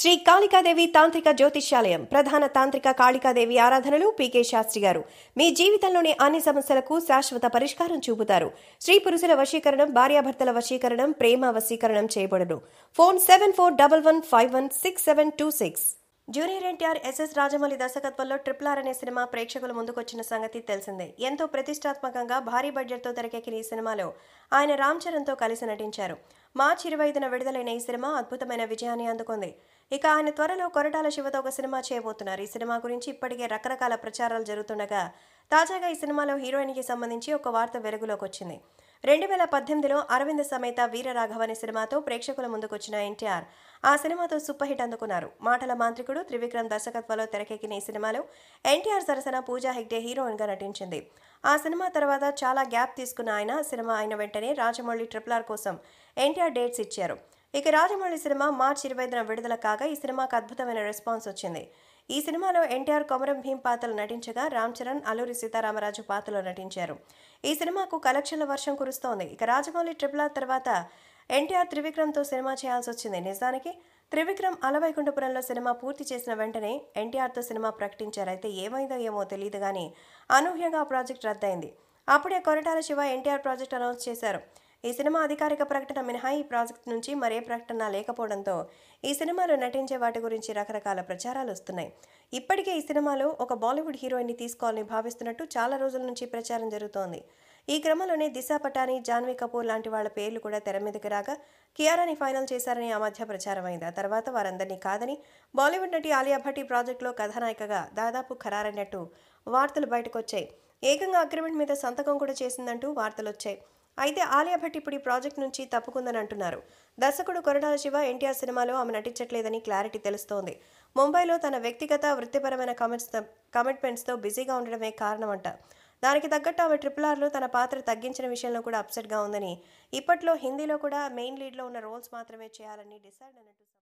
శ్రీ కాళికాదేవి తాంత్రిక జ్యోతిష్యాలయం ప్రధాన తాంత్రిక కాళికాదేవి ఆరాధనలు పీకే శాస్త్రి గారు మీ జీవితంలోని అన్ని సమస్యలకు శాశ్వత పరిష్కారం చూపుతారు స్త్రీ పురుషుల వశీకరణం భార్యాభర్తల వశీకరణం ప్రేమ వశీకరణం చేయబడను phone seven four double one five one six seven two six junior NTR SS Rajamouli దర్శకత్వంలో ట్రిపుల్ ఆర్ అనే సినిమా ప్రేక్షకుల ముందుకొచ్చిన సంగతి తెలిసిందే ఎంతో ప్రతిష్టాత్మకంగా భారీ బడ్జెట్తో తెరకెక్కిన ఈ సినిమాలో ఆయన రామ్ చరణ్తో కలిసి నటించారు మార్చి ఇరవై ఐదున విడుదలైన ఈ సినిమా అద్భుతమైన విజయాన్ని అందుకుంది ఇక ఆయన త్వరలో కొరటాల శివతో ఒక సినిమా చేయబోతున్నారు ఈ సినిమా గురించి ఇప్పటికే రకరకాల ప్రచారాలు జరుగుతుండగా తాజాగా ఈ సినిమాలో హీరోయిన్కి సంబంధించి ఒక వార్త వెలుగులోకి వచ్చింది రెండు వేల పద్దెనిమిదిలో అరవింద సమేత అనే సినిమాతో ప్రేక్షకుల ముందుకొచ్చిన ఎన్టీఆర్ ఆ సినిమాతో సూపర్ హిట్ అందుకున్నారు మాటల మాంత్రికుడు త్రివిక్రమ్ దర్శకత్వంలో తెరకెక్కిన ఈ సినిమాలో ఎన్టీఆర్ సరసన పూజా హెగ్డే హీరోయిన్గా నటించింది ఆ సినిమా తర్వాత చాలా గ్యాప్ తీసుకున్న ఆయన సినిమా అయిన వెంటనే రాజమౌళి ట్రిపుల్ ఆర్ కోసం ఎన్టీఆర్ డేట్స్ ఇచ్చారు ఇక రాజమౌళి సినిమా మార్చి ఇరవై ఐదున విడుదల కాగా ఈ సినిమాకు అద్భుతమైన రెస్పాన్స్ వచ్చింది ఈ సినిమాలో ఎన్టీఆర్ కొమరం భీం పాత్రలు నటించగా రామ్ చరణ్ అల్లూరి సీతారామరాజు పాత్రలో నటించారు ఈ సినిమాకు కలెక్షన్ల వర్షం కురుస్తోంది ఇక రాజమౌళి ట్రిపుల్ ఆర్ తర్వాత ఎన్టీఆర్ త్రివిక్రమ్తో సినిమా చేయాల్సి వచ్చింది నిజానికి త్రివిక్రమ్ అలవైకుంఠపురంలో సినిమా పూర్తి చేసిన వెంటనే ఎన్టీఆర్తో సినిమా ప్రకటించారైతే ఏమైందో ఏమో తెలియదు కానీ అనూహ్యంగా ఆ ప్రాజెక్ట్ రద్దయింది అప్పుడే కొరటాల శివ ఎన్టీఆర్ ప్రాజెక్ట్ అనౌన్స్ చేశారు ఈ సినిమా అధికారిక ప్రకటన మినహా ఈ ప్రాజెక్ట్ నుంచి మరే ప్రకటన లేకపోవడంతో ఈ సినిమాలో నటించే వాటి గురించి రకరకాల ప్రచారాలు వస్తున్నాయి ఇప్పటికే ఈ సినిమాలో ఒక బాలీవుడ్ హీరోయిన్ని తీసుకోవాలని భావిస్తున్నట్టు చాలా రోజుల నుంచి ప్రచారం జరుగుతోంది ఈ క్రమంలోనే దిశ పటాని జాన్వీ కపూర్ లాంటి వాళ్ళ పేర్లు కూడా తెర మీదకి రాగా కియారాని ఫైనల్ చేశారని ఆ మధ్య ప్రచారమైంది ఆ తర్వాత వారందరినీ కాదని బాలీవుడ్ నటి ఆలియా భట్టి ప్రాజెక్టులో కథానాయికగా దాదాపు ఖరారైనట్టు వార్తలు బయటకొచ్చాయి ఏకంగా అగ్రిమెంట్ మీద సంతకం కూడా చేసిందంటూ వార్తలు వచ్చాయి అయితే ఆలియా భట్ ఇప్పుడు ఈ ప్రాజెక్ట్ నుంచి తప్పుకుందని అంటున్నారు దర్శకుడు కొరడాల శివ ఎన్టీఆర్ సినిమాలో ఆమె నటించట్లేదని క్లారిటీ తెలుస్తోంది ముంబైలో తన వ్యక్తిగత వృత్తిపరమైన కమిట్స్ కమిట్మెంట్స్తో బిజీగా ఉండడమే కారణమంట దానికి తగ్గట్టు ఆమె ట్రిపుల్ ఆర్లో తన పాత్ర తగ్గించిన విషయంలో కూడా అప్సెట్గా ఉందని ఇప్పట్లో హిందీలో కూడా మెయిన్ లీడ్లో ఉన్న రోల్స్ మాత్రమే చేయాలని డిసైడ్ అన్నట్టు